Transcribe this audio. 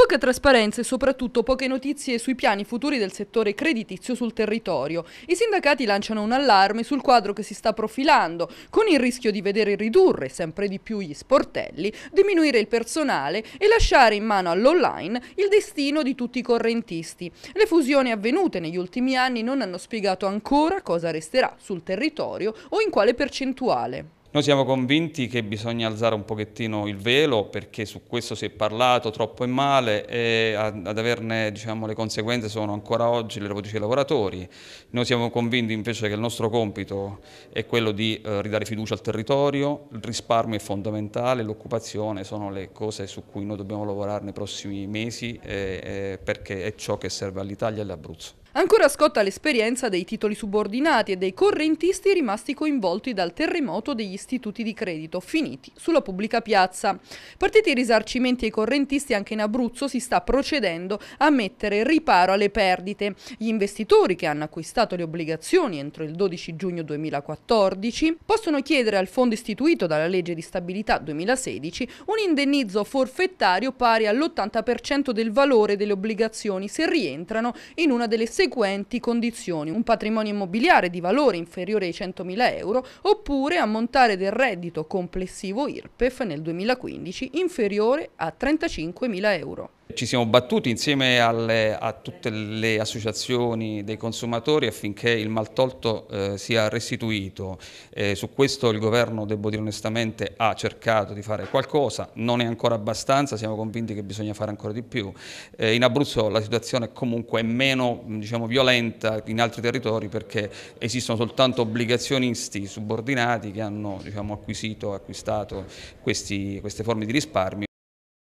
Poca trasparenza e soprattutto poche notizie sui piani futuri del settore creditizio sul territorio. I sindacati lanciano un allarme sul quadro che si sta profilando, con il rischio di vedere ridurre sempre di più gli sportelli, diminuire il personale e lasciare in mano all'online il destino di tutti i correntisti. Le fusioni avvenute negli ultimi anni non hanno spiegato ancora cosa resterà sul territorio o in quale percentuale. Noi siamo convinti che bisogna alzare un pochettino il velo perché su questo si è parlato troppo e male e ad averne diciamo, le conseguenze sono ancora oggi le lavoratrici dei lavoratori. Noi siamo convinti invece che il nostro compito è quello di eh, ridare fiducia al territorio, il risparmio è fondamentale, l'occupazione sono le cose su cui noi dobbiamo lavorare nei prossimi mesi eh, eh, perché è ciò che serve all'Italia e all'Abruzzo. Ancora scotta l'esperienza dei titoli subordinati e dei correntisti rimasti coinvolti dal terremoto degli istituti di credito finiti sulla pubblica piazza. Partiti i risarcimenti ai correntisti anche in Abruzzo si sta procedendo a mettere riparo alle perdite. Gli investitori che hanno acquistato le obbligazioni entro il 12 giugno 2014 possono chiedere al fondo istituito dalla legge di stabilità 2016 un indennizzo forfettario pari all'80% del valore delle obbligazioni se rientrano in una delle seguenti condizioni. Un patrimonio immobiliare di valore inferiore ai 100.000 euro oppure ammontare del reddito complessivo IRPEF nel 2015 inferiore a 35.000 euro. Ci siamo battuti insieme alle, a tutte le associazioni dei consumatori affinché il maltolto eh, sia restituito. Eh, su questo il governo, devo dire onestamente, ha cercato di fare qualcosa, non è ancora abbastanza, siamo convinti che bisogna fare ancora di più. Eh, in Abruzzo la situazione è comunque meno diciamo, violenta in altri territori perché esistono soltanto obbligazionisti subordinati che hanno diciamo, acquisito, acquistato questi, queste forme di risparmio.